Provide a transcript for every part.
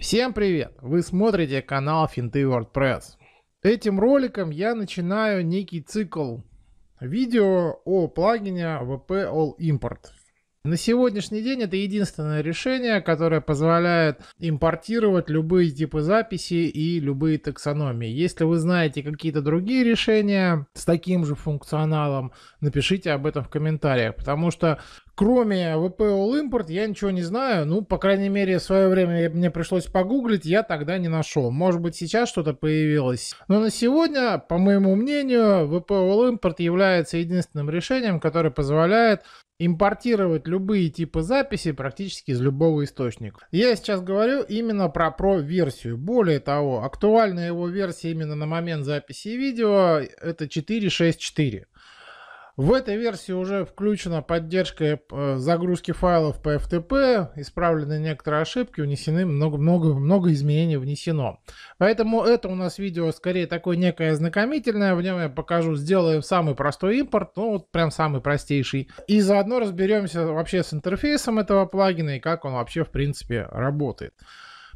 Всем привет! Вы смотрите канал Финты WordPress. Этим роликом я начинаю некий цикл видео о плагине WP All Import. На сегодняшний день это единственное решение, которое позволяет импортировать любые типы записи и любые таксономии. Если вы знаете какие-то другие решения с таким же функционалом, напишите об этом в комментариях, потому что кроме ВП All Import, я ничего не знаю. Ну, по крайней мере, в свое время мне пришлось погуглить, я тогда не нашел. Может быть, сейчас что-то появилось. Но на сегодня, по моему мнению, ВП All Import является единственным решением, которое позволяет импортировать любые типы записи практически из любого источника. Я сейчас говорю именно про Pro-версию. Более того, актуальная его версия именно на момент записи видео это 4.6.4. В этой версии уже включена поддержка э, загрузки файлов по FTP, исправлены некоторые ошибки, внесены много-много-много изменений внесено. Поэтому это у нас видео скорее такое некое ознакомительное, в нем я покажу, сделаем самый простой импорт, ну вот прям самый простейший. И заодно разберемся вообще с интерфейсом этого плагина и как он вообще в принципе работает.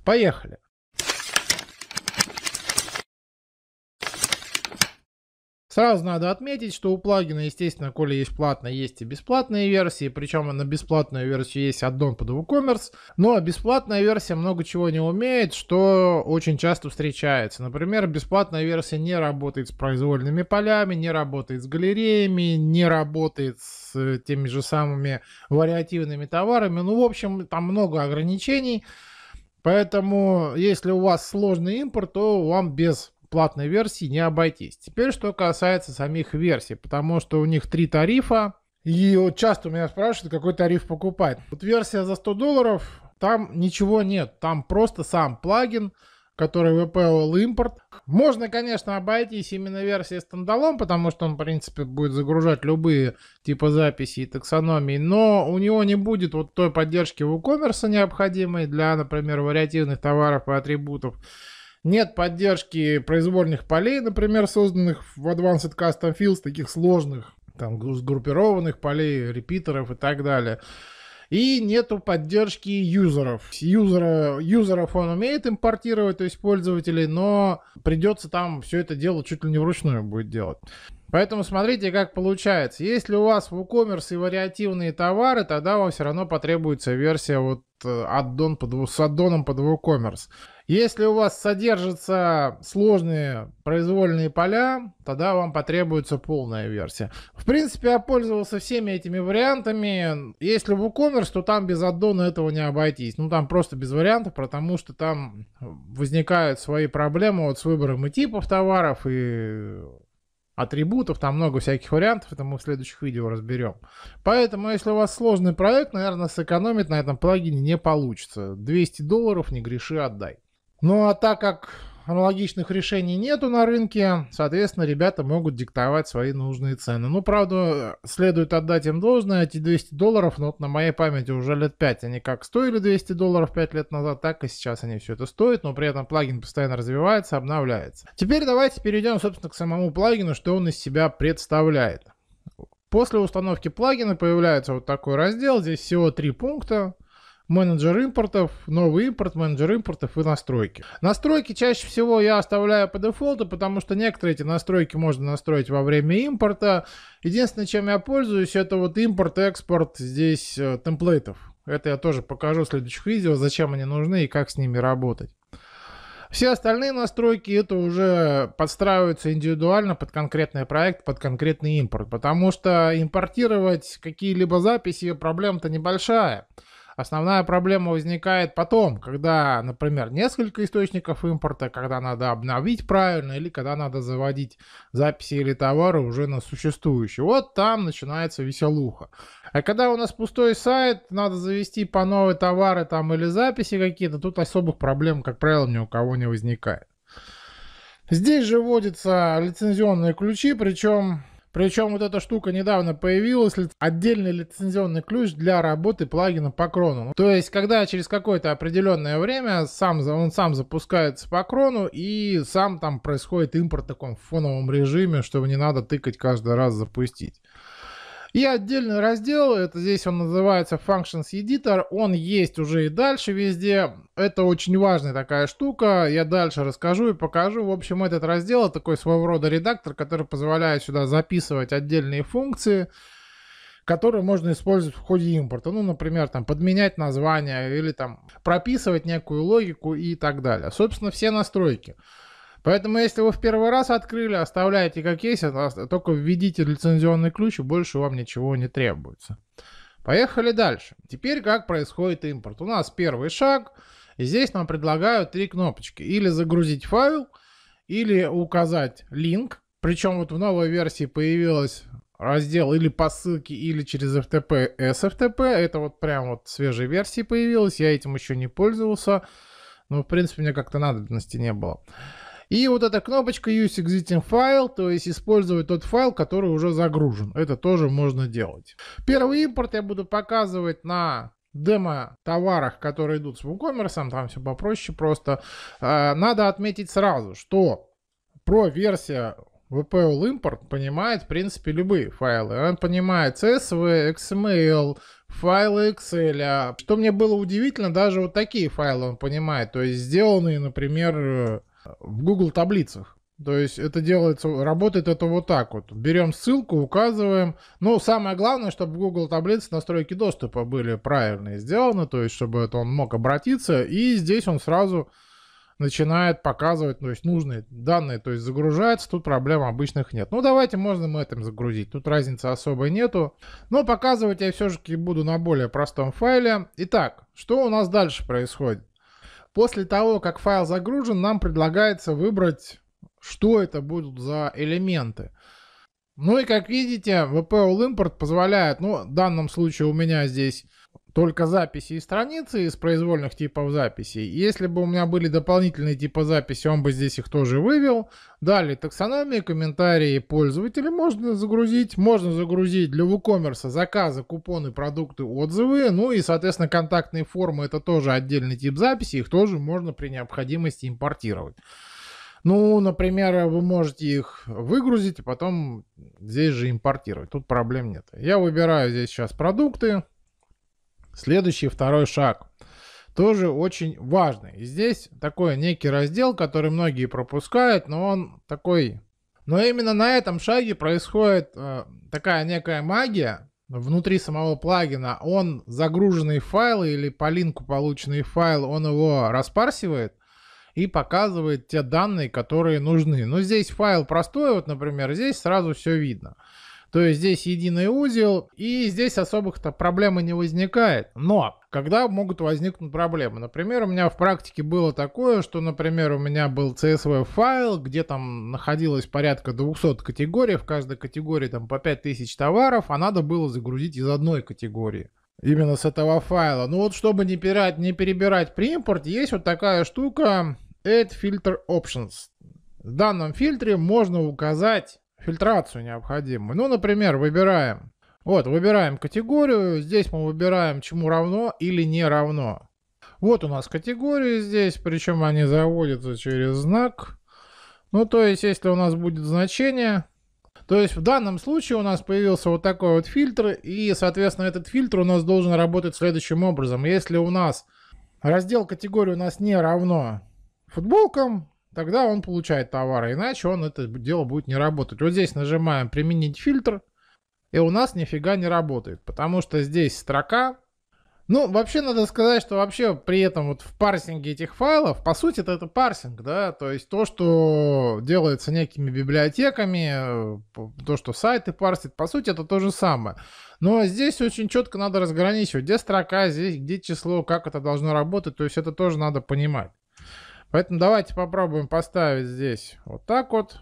Поехали. Сразу надо отметить, что у плагина, естественно, коли есть платная, есть и бесплатные версии, причем на бесплатную версию есть аддон под WooCommerce, но бесплатная версия много чего не умеет, что очень часто встречается. Например, бесплатная версия не работает с произвольными полями, не работает с галереями, не работает с э, теми же самыми вариативными товарами. Ну, в общем, там много ограничений, поэтому если у вас сложный импорт, то вам без платной версии не обойтись. Теперь, что касается самих версий, потому что у них три тарифа, и вот часто меня спрашивают, какой тариф покупать. Вот версия за 100 долларов, там ничего нет, там просто сам плагин, который VPL импорт. Можно, конечно, обойтись именно версией стендалон, потому что он, в принципе, будет загружать любые типы записи и таксономии, но у него не будет вот той поддержки WooCommerce необходимой для, например, вариативных товаров и атрибутов. Нет поддержки произвольных полей, например, созданных в Advanced Custom Fields, таких сложных, там, сгруппированных полей, репитеров и так далее. И нету поддержки юзеров. Юзера, юзеров он умеет импортировать, то есть пользователей, но придется там все это дело чуть ли не вручную будет делать. Поэтому смотрите, как получается. Если у вас в WooCommerce и вариативные товары, тогда вам все равно потребуется версия вот э, аддон под, с аддоном под WooCommerce. Если у вас содержатся сложные произвольные поля, тогда вам потребуется полная версия. В принципе, я пользовался всеми этими вариантами. Если WooCommerce, то там без аддона этого не обойтись. Ну, там просто без вариантов, потому что там э, возникают свои проблемы вот с выбором и типов товаров, и атрибутов, там много всяких вариантов, это мы в следующих видео разберем. Поэтому, если у вас сложный проект, наверное, сэкономить на этом плагине не получится. 200 долларов не греши отдай. Ну а так как аналогичных решений нету на рынке, соответственно, ребята могут диктовать свои нужные цены. Ну, правда, следует отдать им должное, эти 200 долларов, ну, вот на моей памяти уже лет 5 они как стоили 200 долларов 5 лет назад, так и сейчас они все это стоят, но при этом плагин постоянно развивается, обновляется. Теперь давайте перейдем, собственно, к самому плагину, что он из себя представляет. После установки плагина появляется вот такой раздел, здесь всего три пункта менеджер импортов, новый импорт, менеджер импортов и настройки. Настройки чаще всего я оставляю по дефолту, потому что некоторые эти настройки можно настроить во время импорта. Единственное, чем я пользуюсь, это вот импорт-экспорт здесь э, темплейтов. Это я тоже покажу в следующих видео, зачем они нужны и как с ними работать. Все остальные настройки это уже подстраиваются индивидуально под конкретный проект, под конкретный импорт, потому что импортировать какие-либо записи проблема-то небольшая. Основная проблема возникает потом, когда, например, несколько источников импорта, когда надо обновить правильно или когда надо заводить записи или товары уже на существующие. Вот там начинается веселуха. А когда у нас пустой сайт, надо завести по новые товары там или записи какие-то, тут особых проблем, как правило, ни у кого не возникает. Здесь же вводятся лицензионные ключи, причем причем вот эта штука недавно появилась, отдельный лицензионный ключ для работы плагина по крону. То есть, когда через какое-то определенное время сам, он сам запускается по крону, и сам там происходит импорт в таком фоновом режиме, чтобы не надо тыкать каждый раз запустить. И отдельный раздел, это здесь он называется Functions Editor, он есть уже и дальше везде. Это очень важная такая штука, я дальше расскажу и покажу. В общем, этот раздел такой своего рода редактор, который позволяет сюда записывать отдельные функции, которые можно использовать в ходе импорта. Ну, например, там подменять название или там прописывать некую логику и так далее. Собственно, все настройки. Поэтому, если вы в первый раз открыли, оставляете как есть, а только введите лицензионный ключ, и больше вам ничего не требуется. Поехали дальше. Теперь как происходит импорт? У нас первый шаг. здесь нам предлагают три кнопочки. Или загрузить файл, или указать линк. Причем вот в новой версии появилась раздел или по ссылке, или через FTP, SFTP. Это вот прям вот свежей версии появилось. Я этим еще не пользовался. Но, в принципе, мне как-то надобности не было. И вот эта кнопочка Use Existing File, то есть использовать тот файл, который уже загружен. Это тоже можно делать. Первый импорт я буду показывать на демо-товарах, которые идут с WooCommerce, там все попроще просто. А, надо отметить сразу, что про версия VPL импорт понимает, в принципе, любые файлы. Он понимает CSV, XML, файлы Excel. А что мне было удивительно, даже вот такие файлы он понимает. То есть сделанные, например, в Google таблицах. То есть это делается, работает это вот так вот. Берем ссылку, указываем. Ну, самое главное, чтобы в Google Таблицы настройки доступа были правильные сделаны, то есть чтобы это он мог обратиться, и здесь он сразу начинает показывать, то есть нужные данные, то есть загружается, тут проблем обычных нет. Ну давайте можно мы этим загрузить, тут разницы особой нету, но показывать я все-таки буду на более простом файле. Итак, что у нас дальше происходит? После того, как файл загружен, нам предлагается выбрать, что это будут за элементы. Ну и как видите, VPO Import позволяет, ну в данном случае у меня здесь только записи и страницы из произвольных типов записей. Если бы у меня были дополнительные типы записи, он бы здесь их тоже вывел. Далее таксономии, комментарии пользователей можно загрузить. Можно загрузить для WooCommerce заказы, купоны, продукты, отзывы. Ну и, соответственно, контактные формы это тоже отдельный тип записи. Их тоже можно при необходимости импортировать. Ну, например, вы можете их выгрузить и а потом здесь же импортировать. Тут проблем нет. Я выбираю здесь сейчас продукты. Следующий, второй шаг. Тоже очень важный. И здесь такой некий раздел, который многие пропускают, но он такой... Но именно на этом шаге происходит э, такая некая магия, внутри самого плагина он загруженный файл или по линку полученный файл, он его распарсивает и показывает те данные, которые нужны. Но здесь файл простой, вот, например, здесь сразу все видно. То есть здесь единый узел, и здесь особых-то проблемы не возникает. Но когда могут возникнуть проблемы? Например, у меня в практике было такое, что, например, у меня был CSV файл, где там находилось порядка 200 категорий, в каждой категории там по 5000 товаров, а надо было загрузить из одной категории именно с этого файла. Ну вот, чтобы не, пирать, не перебирать при импорте, есть вот такая штука Add Filter Options. В данном фильтре можно указать фильтрацию необходимую. Ну, например, выбираем. Вот, выбираем категорию. Здесь мы выбираем, чему равно или не равно. Вот у нас категории здесь, причем они заводятся через знак. Ну, то есть, если у нас будет значение, то есть в данном случае у нас появился вот такой вот фильтр, и, соответственно, этот фильтр у нас должен работать следующим образом. Если у нас раздел категории у нас не равно футболкам, тогда он получает товар, иначе он это дело будет не работать. Вот здесь нажимаем «Применить фильтр», и у нас нифига не работает, потому что здесь строка. Ну, вообще надо сказать, что вообще при этом вот в парсинге этих файлов, по сути, это, это парсинг, да, то есть то, что делается некими библиотеками, э, то, что сайты парсит, по сути, это то же самое. Но здесь очень четко надо разграничивать, где строка, здесь, где число, как это должно работать, то есть это тоже надо понимать. Поэтому давайте попробуем поставить здесь вот так вот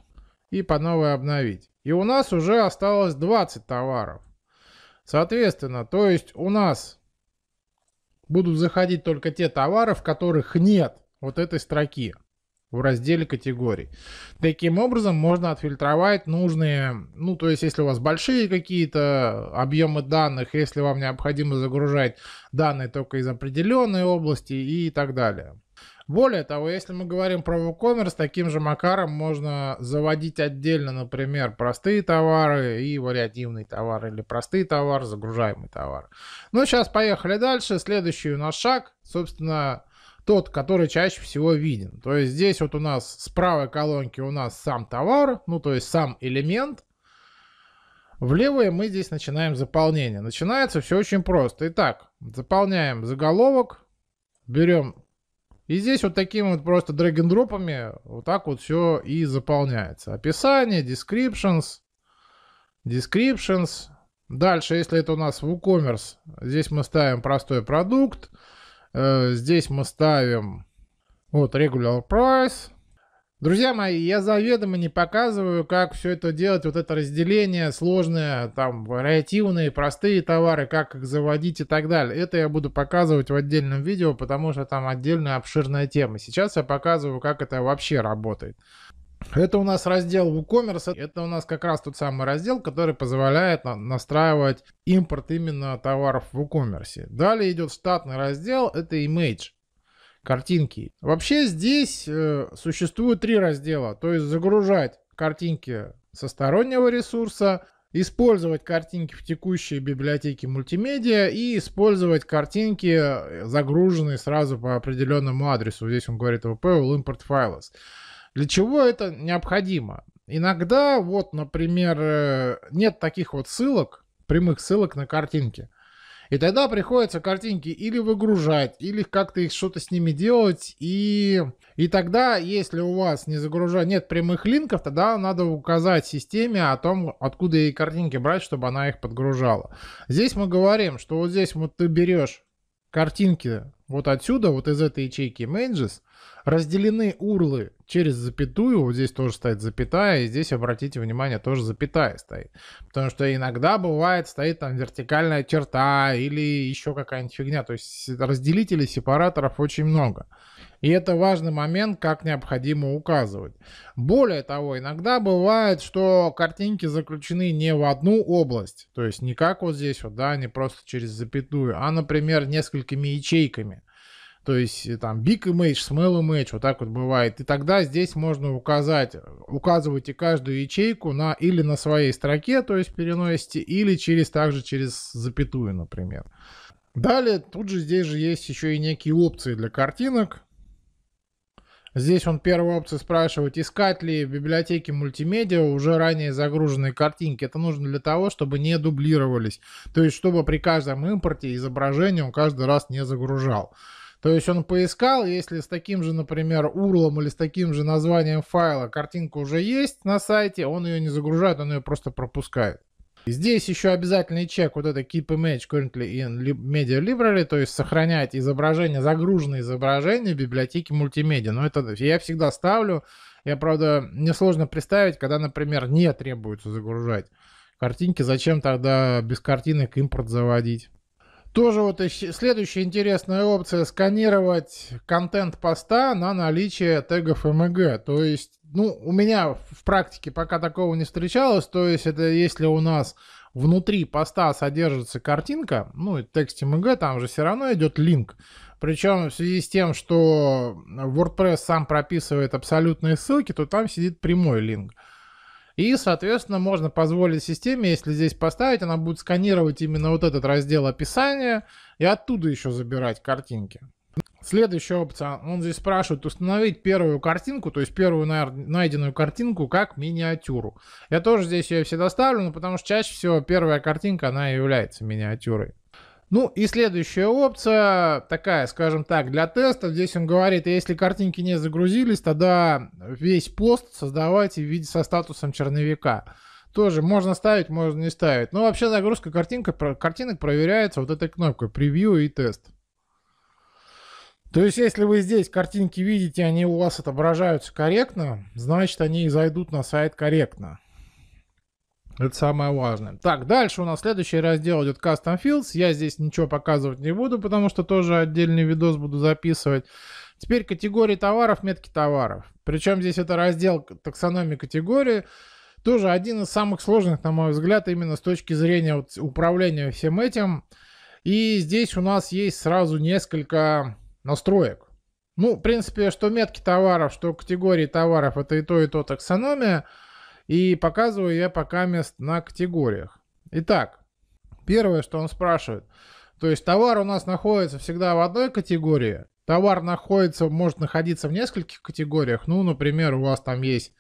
и по новой обновить. И у нас уже осталось 20 товаров. Соответственно, то есть у нас будут заходить только те товары, в которых нет вот этой строки в разделе категорий. Таким образом можно отфильтровать нужные, ну то есть если у вас большие какие-то объемы данных, если вам необходимо загружать данные только из определенной области и так далее. Более того, если мы говорим про WooCommerce, таким же макаром можно заводить отдельно, например, простые товары и вариативный товар, или простые товары, загружаемый товар. Ну, сейчас поехали дальше. Следующий у нас шаг, собственно, тот, который чаще всего виден. То есть здесь вот у нас с правой колонки у нас сам товар, ну то есть сам элемент. В левое мы здесь начинаем заполнение. Начинается все очень просто. Итак, заполняем заголовок, берем и здесь вот такими вот просто дрэг-н-дропами вот так вот все и заполняется. Описание, descriptions, descriptions. Дальше, если это у нас WooCommerce, здесь мы ставим простой продукт. Э, здесь мы ставим вот regular price. Друзья мои, я заведомо не показываю, как все это делать, вот это разделение, сложное, там, вариативные, простые товары, как их заводить и так далее. Это я буду показывать в отдельном видео, потому что там отдельная обширная тема. Сейчас я показываю, как это вообще работает. Это у нас раздел WooCommerce, это у нас как раз тот самый раздел, который позволяет настраивать импорт именно товаров в WooCommerce. Далее идет штатный раздел, это Image картинки. Вообще здесь э, существует три раздела, то есть загружать картинки со стороннего ресурса, использовать картинки в текущей библиотеке мультимедиа и использовать картинки, э, загруженные сразу по определенному адресу. Здесь он говорит VP all import files. Для чего это необходимо? Иногда, вот, например, э, нет таких вот ссылок, прямых ссылок на картинки – и тогда приходится картинки или выгружать, или как-то их что-то с ними делать. И, и тогда, если у вас не загружать, нет прямых линков, тогда надо указать системе о том, откуда ей картинки брать, чтобы она их подгружала. Здесь мы говорим, что вот здесь вот ты берешь картинки вот отсюда, вот из этой ячейки Manges, разделены урлы через запятую, вот здесь тоже стоит запятая, и здесь, обратите внимание, тоже запятая стоит. Потому что иногда бывает, стоит там вертикальная черта или еще какая-нибудь фигня, то есть разделителей, сепараторов очень много. И это важный момент, как необходимо указывать. Более того, иногда бывает, что картинки заключены не в одну область, то есть не как вот здесь вот, да, не просто через запятую, а, например, несколькими ячейками. То есть э, там big image, small image, вот так вот бывает. И тогда здесь можно указать, указывайте каждую ячейку на, или на своей строке, то есть переносите, или через, также через запятую, например. Далее, тут же здесь же есть еще и некие опции для картинок. Здесь он первую опцию спрашивает, искать ли в библиотеке мультимедиа уже ранее загруженные картинки. Это нужно для того, чтобы не дублировались. То есть, чтобы при каждом импорте изображение он каждый раз не загружал. То есть он поискал, если с таким же, например, урлом или с таким же названием файла картинка уже есть на сайте, он ее не загружает, он ее просто пропускает. Здесь еще обязательный чек, вот это Keep Image Currently in Media Library, то есть сохранять изображение, загруженное изображение в библиотеке мультимедиа. Но это я всегда ставлю. Я, правда, несложно представить, когда, например, не требуется загружать картинки, зачем тогда без картинок импорт заводить? Тоже вот ищи, следующая интересная опция – сканировать контент поста на наличие тегов МГ. То есть, ну, у меня в практике пока такого не встречалось. То есть, это если у нас внутри поста содержится картинка, ну, и текст МГ, там же все равно идет линк. Причем в связи с тем, что WordPress сам прописывает абсолютные ссылки, то там сидит прямой линк. И, соответственно, можно позволить системе, если здесь поставить, она будет сканировать именно вот этот раздел описания и оттуда еще забирать картинки. Следующая опция. Он здесь спрашивает установить первую картинку, то есть первую найденную картинку как миниатюру. Я тоже здесь ее всегда ставлю, но ну, потому что чаще всего первая картинка, она и является миниатюрой. Ну и следующая опция, такая, скажем так, для теста. Здесь он говорит, если картинки не загрузились, тогда весь пост создавайте в виде со статусом черновика. Тоже можно ставить, можно не ставить. Но вообще загрузка картинка, картинок проверяется вот этой кнопкой превью и тест. То есть, если вы здесь картинки видите, они у вас отображаются корректно, значит, они и зайдут на сайт корректно. Это самое важное. Так, дальше у нас следующий раздел идет Custom Fields. Я здесь ничего показывать не буду, потому что тоже отдельный видос буду записывать. Теперь категории товаров, метки товаров. Причем здесь это раздел таксономии категории. Тоже один из самых сложных, на мой взгляд, именно с точки зрения вот управления всем этим. И здесь у нас есть сразу несколько настроек. Ну, в принципе, что метки товаров, что категории товаров, это и то, и то таксономия. И показываю я пока мест на категориях. Итак, первое, что он спрашивает. То есть товар у нас находится всегда в одной категории. Товар находится, может находиться в нескольких категориях. Ну, например, у вас там есть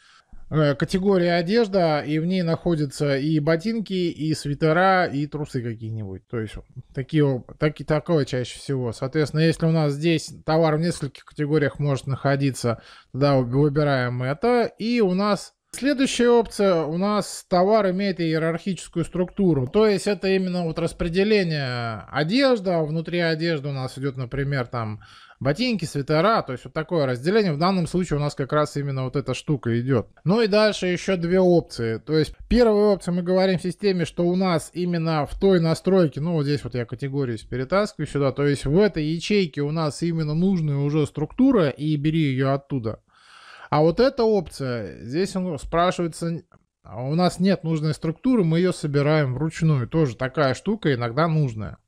э, категория одежда, и в ней находятся и ботинки, и свитера, и трусы какие-нибудь. То есть такие, таки, такое чаще всего. Соответственно, если у нас здесь товар в нескольких категориях может находиться, тогда выбираем это. И у нас Следующая опция у нас товар имеет иерархическую структуру, то есть это именно вот распределение одежда, внутри одежды у нас идет, например, там ботинки, свитера, то есть вот такое разделение. В данном случае у нас как раз именно вот эта штука идет. Ну и дальше еще две опции. То есть первая опция, мы говорим в системе, что у нас именно в той настройке, ну вот здесь вот я категорию перетаскиваю сюда, то есть в этой ячейке у нас именно нужная уже структура и бери ее оттуда. А вот эта опция, здесь он спрашивается, «А у нас нет нужной структуры, мы ее собираем вручную. Тоже такая штука, иногда нужная.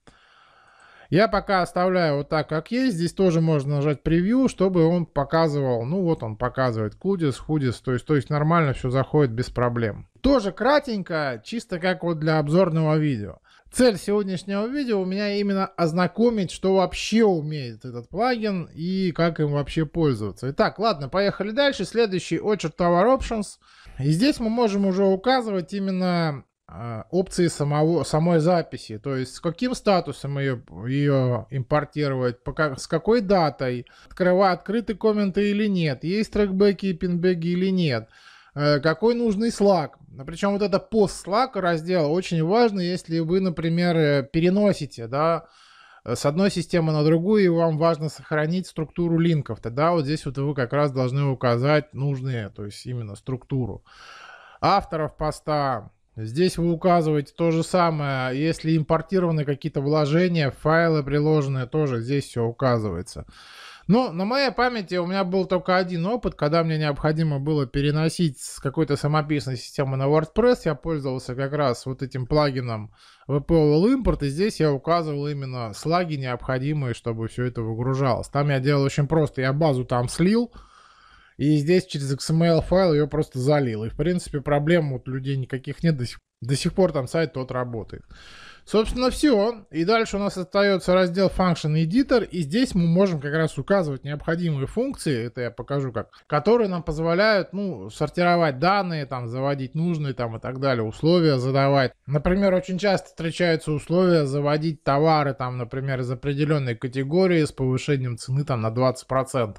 Я пока оставляю вот так, как есть. Здесь тоже можно нажать превью, чтобы он показывал. Ну вот он показывает кудис, худис. То есть, то есть нормально все заходит без проблем. Тоже кратенько, чисто как вот для обзорного видео цель сегодняшнего видео у меня именно ознакомить, что вообще умеет этот плагин и как им вообще пользоваться. Итак, ладно, поехали дальше. Следующий очерк Tower Options. И здесь мы можем уже указывать именно а, опции самого, самой записи, то есть с каким статусом ее, ее импортировать, пока, с какой датой, открывая открыты комменты или нет, есть трекбеки и пинбеки или нет. Э, какой нужный слаг. Причем вот это пост слаг раздел очень важно, если вы, например, э, переносите, да, э, с одной системы на другую, и вам важно сохранить структуру линков. Тогда вот здесь вот вы как раз должны указать нужные, то есть именно структуру. Авторов поста. Здесь вы указываете то же самое. Если импортированы какие-то вложения, файлы приложенные, тоже здесь все указывается. Ну, на моей памяти у меня был только один опыт, когда мне необходимо было переносить с какой-то самописной системы на WordPress. Я пользовался как раз вот этим плагином VPOL Import, и здесь я указывал именно слаги необходимые, чтобы все это выгружалось. Там я делал очень просто. Я базу там слил, и здесь через XML файл ее просто залил. И, в принципе, проблем у людей никаких нет. До сих, до сих пор там сайт тот работает. Собственно, все. И дальше у нас остается раздел Function Editor, и здесь мы можем как раз указывать необходимые функции, это я покажу как, которые нам позволяют, ну, сортировать данные, там, заводить нужные, там, и так далее, условия задавать. Например, очень часто встречаются условия заводить товары, там, например, из определенной категории с повышением цены, там, на 20%.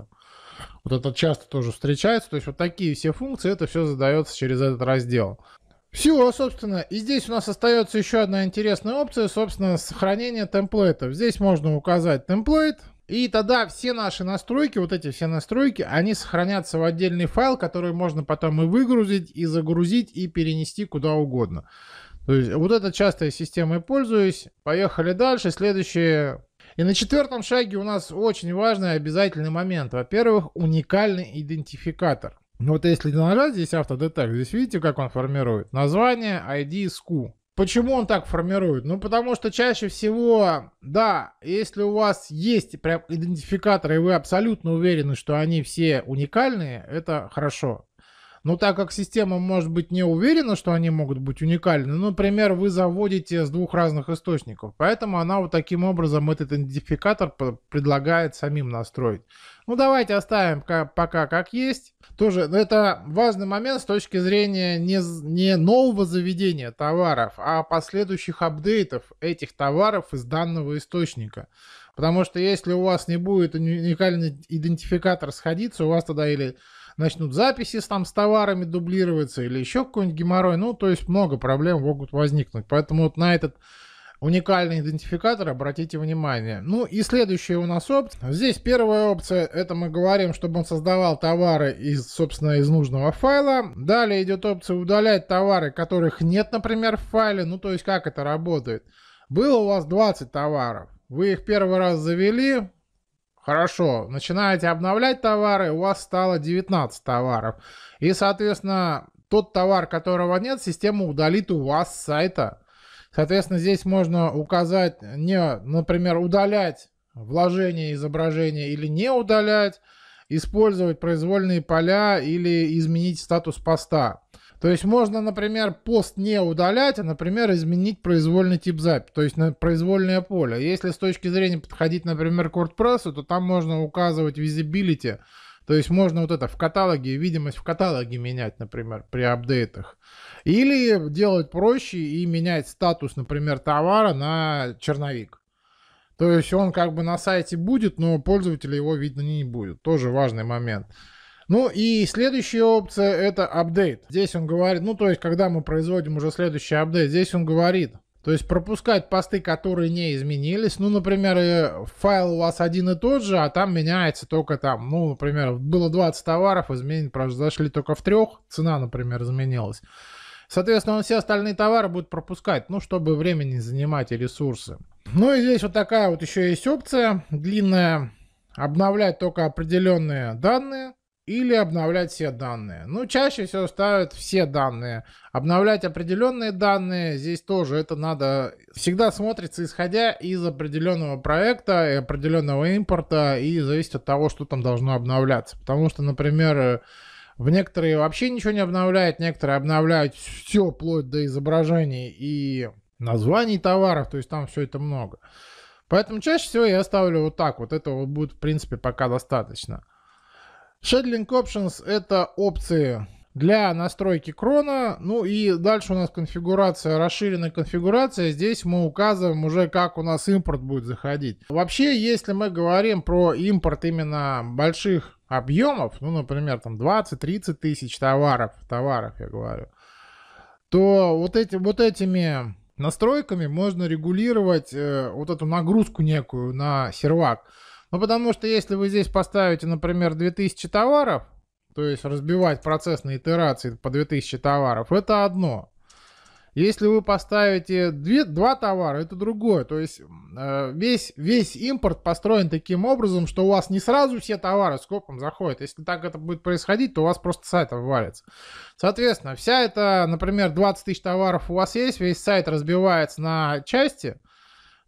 Вот это часто тоже встречается. То есть вот такие все функции, это все задается через этот раздел. Все, собственно, и здесь у нас остается еще одна интересная опция, собственно, сохранение темплейтов. Здесь можно указать темплейт, и тогда все наши настройки, вот эти все настройки, они сохранятся в отдельный файл, который можно потом и выгрузить, и загрузить, и перенести куда угодно. То есть вот это частая система и пользуюсь. Поехали дальше. Следующее. И на четвертом шаге у нас очень важный обязательный момент. Во-первых, уникальный идентификатор. Ну, вот если нажать здесь автодетек, здесь видите, как он формирует? Название, ID, SKU. Почему он так формирует? Ну, потому что чаще всего, да, если у вас есть прям идентификаторы, и вы абсолютно уверены, что они все уникальные, это хорошо. Но ну, так как система может быть не уверена, что они могут быть уникальны, ну, например, вы заводите с двух разных источников, поэтому она вот таким образом этот идентификатор предлагает самим настроить. Ну, давайте оставим пока как есть. Тоже ну, это важный момент с точки зрения не, не нового заведения товаров, а последующих апдейтов этих товаров из данного источника. Потому что если у вас не будет уникальный идентификатор сходиться, у вас тогда или начнут записи с там с товарами дублироваться или еще какой-нибудь геморрой. Ну, то есть много проблем могут возникнуть. Поэтому вот на этот уникальный идентификатор, обратите внимание. Ну и следующая у нас опция. Здесь первая опция, это мы говорим, чтобы он создавал товары из, собственно, из нужного файла. Далее идет опция удалять товары, которых нет, например, в файле. Ну то есть как это работает? Было у вас 20 товаров. Вы их первый раз завели, Хорошо, начинаете обновлять товары, у вас стало 19 товаров. И, соответственно, тот товар, которого нет, система удалит у вас с сайта. Соответственно, здесь можно указать, не, например, удалять вложение изображения или не удалять, использовать произвольные поля или изменить статус поста. То есть можно, например, пост не удалять, а, например, изменить произвольный тип записи, то есть на произвольное поле. Если с точки зрения подходить, например, к WordPress, то там можно указывать visibility, то есть можно вот это в каталоге, видимость в каталоге менять, например, при апдейтах. Или делать проще и менять статус, например, товара на черновик. То есть он как бы на сайте будет, но пользователя его видно не будет. Тоже важный момент. Ну и следующая опция это апдейт. Здесь он говорит, ну то есть когда мы производим уже следующий апдейт, здесь он говорит, то есть пропускать посты, которые не изменились. Ну, например, э, файл у вас один и тот же, а там меняется только там, ну, например, было 20 товаров, изменить произошли только в трех, цена, например, изменилась. Соответственно, он все остальные товары будет пропускать, ну, чтобы времени занимать и ресурсы. Ну и здесь вот такая вот еще есть опция длинная. Обновлять только определенные данные или обновлять все данные. Ну, чаще всего ставят все данные. Обновлять определенные данные здесь тоже это надо всегда смотрится исходя из определенного проекта и определенного импорта и зависит от того, что там должно обновляться. Потому что, например, в некоторые вообще ничего не обновляют, некоторые обновляют все вплоть до изображений и названий товаров, то есть там все это много. Поэтому чаще всего я ставлю вот так, вот этого будет в принципе пока достаточно. Shadling Options — это опции для настройки крона. Ну и дальше у нас конфигурация, расширенная конфигурация. Здесь мы указываем уже, как у нас импорт будет заходить. Вообще, если мы говорим про импорт именно больших объемов, ну, например, там 20-30 тысяч товаров, товаров я говорю, то вот, эти, вот этими настройками можно регулировать э, вот эту нагрузку некую на сервак. Ну, потому что если вы здесь поставите, например, 2000 товаров, то есть разбивать процесс на итерации по 2000 товаров, это одно. Если вы поставите две, два товара, это другое. То есть э, весь, весь импорт построен таким образом, что у вас не сразу все товары скопом заходят. Если так это будет происходить, то у вас просто сайт обвалится. Соответственно, вся эта, например, 20 тысяч товаров у вас есть, весь сайт разбивается на части,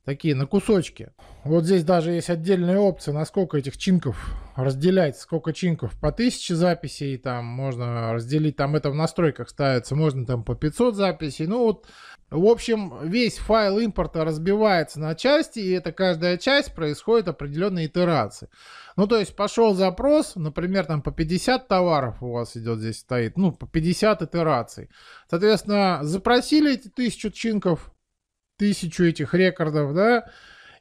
такие на кусочки. Вот здесь даже есть отдельная опция, насколько этих чинков разделять, сколько чинков по 1000 записей, там можно разделить, там это в настройках ставится, можно там по 500 записей, ну вот, в общем, весь файл импорта разбивается на части, и это каждая часть происходит определенные итерации. Ну, то есть пошел запрос, например, там по 50 товаров у вас идет здесь стоит, ну, по 50 итераций. Соответственно, запросили эти тысячу чинков, тысячу этих рекордов, да,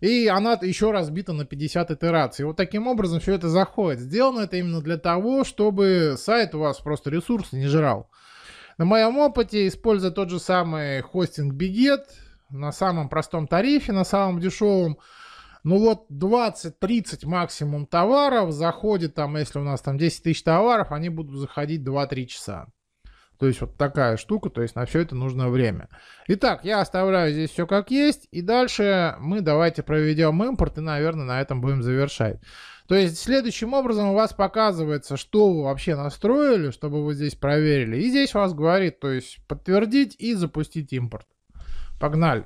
и она еще разбита на 50 итераций. Вот таким образом все это заходит. Сделано это именно для того, чтобы сайт у вас просто ресурс не жрал. На моем опыте, используя тот же самый хостинг Biget, на самом простом тарифе, на самом дешевом, ну вот 20-30 максимум товаров заходит там, если у нас там 10 тысяч товаров, они будут заходить 2-3 часа. То есть вот такая штука, то есть на все это нужно время. Итак, я оставляю здесь все как есть, и дальше мы давайте проведем импорт, и, наверное, на этом будем завершать. То есть следующим образом у вас показывается, что вы вообще настроили, чтобы вы здесь проверили. И здесь у вас говорит, то есть подтвердить и запустить импорт. Погнали.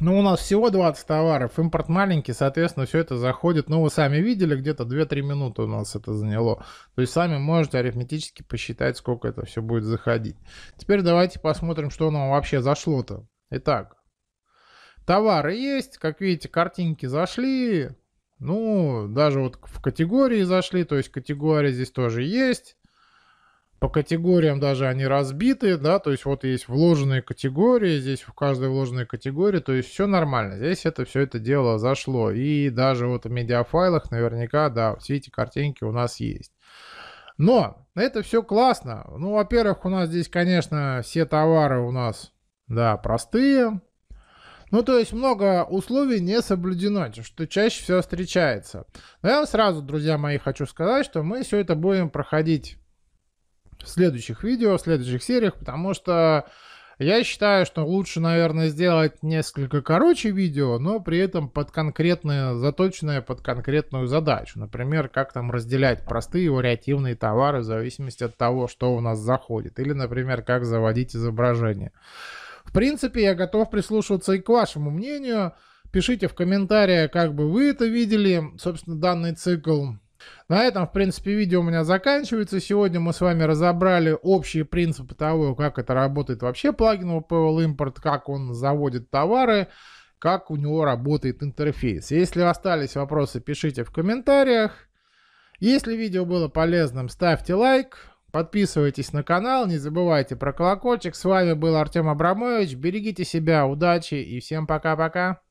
Ну, у нас всего 20 товаров, импорт маленький, соответственно, все это заходит. Ну, вы сами видели, где-то 2-3 минуты у нас это заняло. То есть, сами можете арифметически посчитать, сколько это все будет заходить. Теперь давайте посмотрим, что нам вообще зашло-то. Итак, товары есть, как видите, картинки зашли. Ну, даже вот в категории зашли, то есть категория здесь тоже есть по категориям даже они разбиты, да, то есть вот есть вложенные категории, здесь в каждой вложенной категории, то есть все нормально, здесь это все это дело зашло, и даже вот в медиафайлах наверняка, да, все эти картинки у нас есть. Но это все классно, ну, во-первых, у нас здесь, конечно, все товары у нас, да, простые, ну, то есть много условий не соблюдено, что чаще всего встречается. Но я вам сразу, друзья мои, хочу сказать, что мы все это будем проходить в следующих видео, в следующих сериях, потому что я считаю, что лучше, наверное, сделать несколько короче видео, но при этом под конкретное, заточенное под конкретную задачу. Например, как там разделять простые вариативные товары в зависимости от того, что у нас заходит. Или, например, как заводить изображение. В принципе, я готов прислушиваться и к вашему мнению. Пишите в комментариях, как бы вы это видели, собственно, данный цикл. На этом, в принципе, видео у меня заканчивается. Сегодня мы с вами разобрали общие принципы того, как это работает вообще плагин OPL Import, как он заводит товары, как у него работает интерфейс. Если остались вопросы, пишите в комментариях. Если видео было полезным, ставьте лайк, подписывайтесь на канал, не забывайте про колокольчик. С вами был Артем Абрамович, берегите себя, удачи и всем пока-пока.